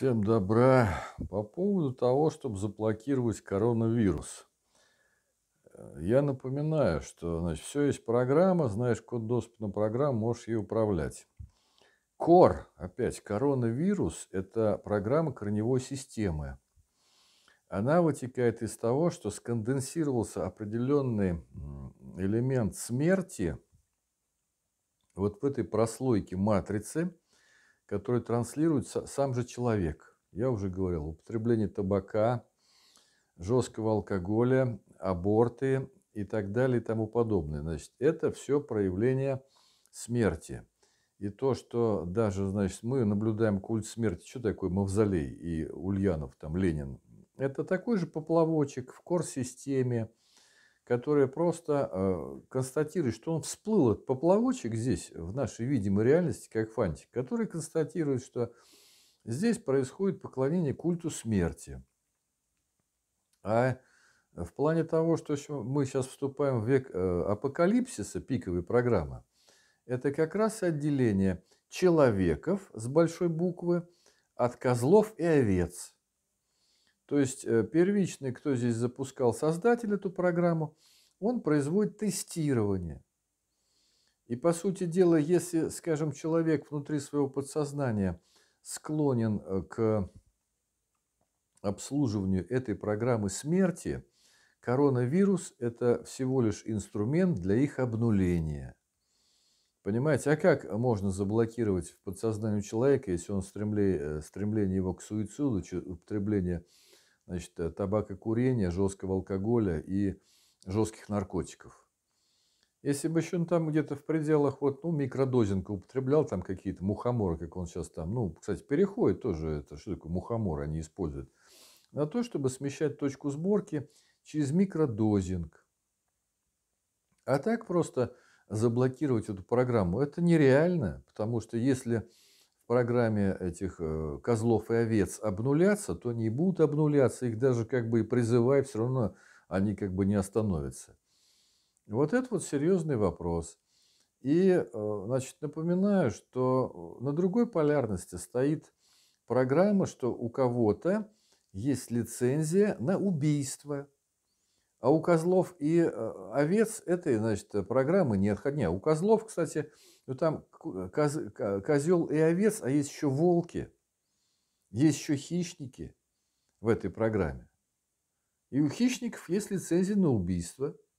Всем добра. По поводу того, чтобы заблокировать коронавирус. Э, я напоминаю, что значит, все есть программа, знаешь код доступа на программу, можешь ее управлять. Кор, опять, коронавирус – это программа корневой системы. Она вытекает из того, что сконденсировался определенный элемент смерти вот в этой прослойке матрицы – который транслирует сам же человек. Я уже говорил, употребление табака, жесткого алкоголя, аборты и так далее и тому подобное. Значит, это все проявление смерти. И то, что даже, значит, мы наблюдаем культ смерти, что такое Мавзолей и Ульянов, там, Ленин, это такой же поплавочек в кор-системе, которая просто э, констатирует, что он всплыл от поплавочек здесь, в нашей видимой реальности, как фантик, который констатирует, что здесь происходит поклонение культу смерти. А в плане того, что мы сейчас вступаем в век э, апокалипсиса, пиковой программы, это как раз отделение человеков с большой буквы от козлов и овец – то есть э, первичный, кто здесь запускал, создатель эту программу, он производит тестирование. И по сути дела, если, скажем, человек внутри своего подсознания склонен э, к обслуживанию этой программы смерти, коронавирус – это всего лишь инструмент для их обнуления. Понимаете, а как можно заблокировать в подсознании человека, если он стремление, э, стремление его к суициду, употребление значит, э, табакокурения, жесткого алкоголя и жестких наркотиков. Если бы еще там где-то в пределах вот, ну, микродозинка употреблял, там какие-то мухоморы, как он сейчас там, ну, кстати, переходит тоже, это что такое мухомор, они используют, на то, чтобы смещать точку сборки через микродозинг. А так просто заблокировать эту программу, это нереально, потому что если программе этих э, козлов и овец обнуляться, то они будут обнуляться, их даже как бы и призывая, все равно они как бы не остановятся. Вот это вот серьезный вопрос. И, э, значит, напоминаю, что э, на другой полярности стоит программа, что у кого-то есть лицензия на убийство – а у козлов и э, овец этой, значит, э, программы не отходня. У козлов, кстати, ну там коз, козел и овец, а есть еще волки, есть еще хищники в этой программе. И у хищников есть лицензия на убийство –